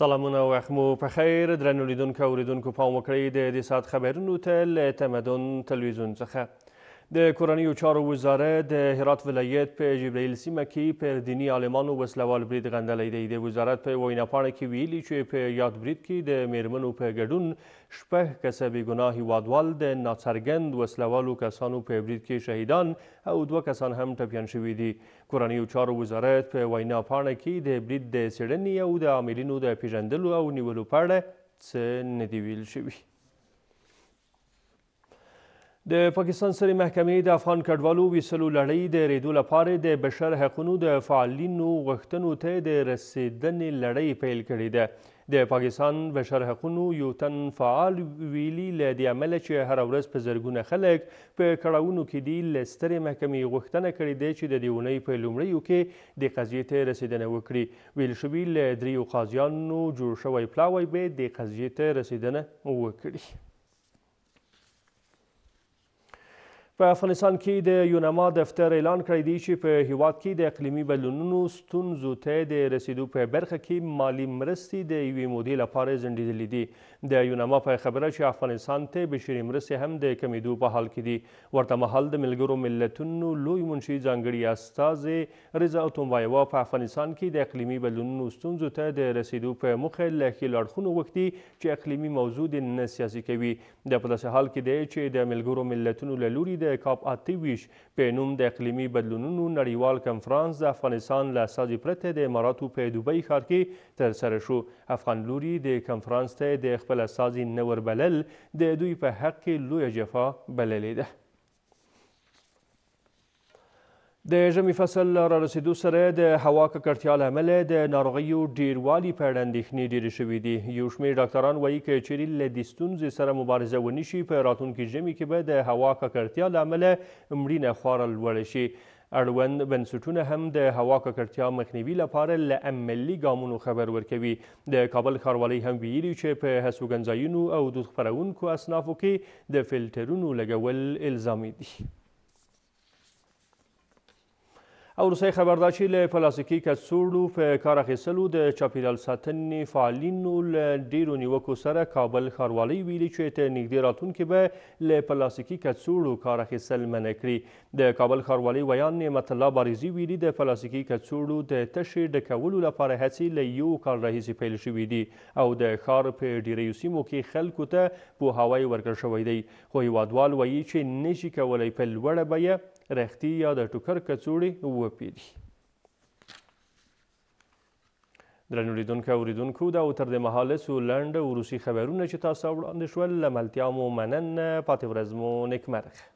سلامونه او مو په خیر درنو لیدونکو اوریدونکو پام وکړئ د دې ساعت خبرونو ته له تمدن تلویزیون څخه د کورنیو چارو وزارت د هرات ولایت په جبرائیل سیمه کې په دینی عالمانو وسلوال برید غندلی دی د وزارت په ویناپاڼه کې ویلي چې په یاد برید کې د میرمنو په ګډون شپږ کسه بې ګناه هیوادوال د ناڅرګند وسلوالو کسانو په برید کې شهیدان او دوه کسان هم ټپیان شوي دي کورنیو چارو وزارت په ویناپاڼه کې د برید د څېړنې او د عاملینو د پیژندلو او نیولو په اړه څه نه دي ویل شوي د پاکستان سره محکمې د افغان کډوالو ویسلو لړۍ د ریدو لپاره د بشر حقونو د فعالینو غوښتنو ته د رسیدنې لړۍ پیل کړې ده د پاکستان بشر حقونو یو تن فعال ویلي له دې امله چې هر ورځ په زرګونه خلک په کړاوونو کې دي له سترې محکمې غوښتنه کړې ده چې د دې اونۍ په لومړیو کې د قضیې ته رسیدنه وکړي ویل شوي له دریو قاضیانو جوړ شوی پلاوی به د قضیې ته رسیدنه وکړي په افغانستان کې د یونما دفتر اعلان کړی دی چې په هیواد کې د اقلیمي بدلونونو ستونزو ته د رسیدو په برخه کې مالی مرستې د یوې مودې لپاره ځنډېدلې دي د یونما په خبره چې افغانستان ته بشري مرستې هم د کمیدو په حال کې دي ورته مهال د ملګرو ملتونو لوی منشي ځانګړي استازی رضا تومبایوا په افغانستان کې د اقلیمي بدلونونو ستونزو ته د رسیدو په موخه له ښي لارښوونو وکړي چې اقلیمي موضوع د نه سیاسي کوي دا په داسې حال کې دی چې د ملګرو ملتونو له لوري د کاپ اته په نوم د اقلیمي بدلونونو نړیوال کنفرانس د افغانستان له سازې پرته د اماراتو په دوبۍ ښار کې ترسره شو افغان لوري د کنفرانس ته د خپل سازې نه وربلل د دوی په حق کې لویه جفا بللې ده د ژمي فصل را رسیدو سره د هوا ککړتیا له امله د ناروغیو ډیروالي په اړه اندېښنې ډېرې شوې دي یو شمېر ډاکتران وایي که چیرې له دې ستونزې سره مبارزه ونه شي په راتلونکي ژمي کې به د هوا ککړتیا له امله مړینه خواره لوړه شي اړوند بنسټونه هم د هوا ککړتیا مخنیوي لپاره له عملي ګامونو خبر ورکوي د کابل ښاروالۍ هم ویلي چې په هستوګنځایونو او دود خپرونکو اصنافو کې د فلټرونو لګول الزامي دي او روسي خبردار چې له پلاستیکي کڅوړو په کار اخیستلو د چاپیریال ساتنې فعالینو له ډیرو نیوکو سره کابل ښاروالۍ ویلي چې تر نږدې راتلونکي به له پلاستیکي کڅوړو کار اخیستل منع کړي د کابل ښاروالۍ ویان نعمت الله باریزي ویلي د پلاستیکي کڅوړو د تشې ډکولو لپاره هڅې له یو کال راهیسې پیل شوي دي او د ښار په ډیریو سیمو کې خلکو ته پوهاوی ورکړل شوی دی خو هیوادوال وایي چې نشي کولی په لوړه بیه رختي یا د ټوکر کڅوړې وپیری درنو لیدونکو اوریدونکو دا تر دې مهاله سو لنډ وروسي خبرونه چې تاسو وړاندې شول لملتیا مو مننه پاتې ورځ مو نیکمرغه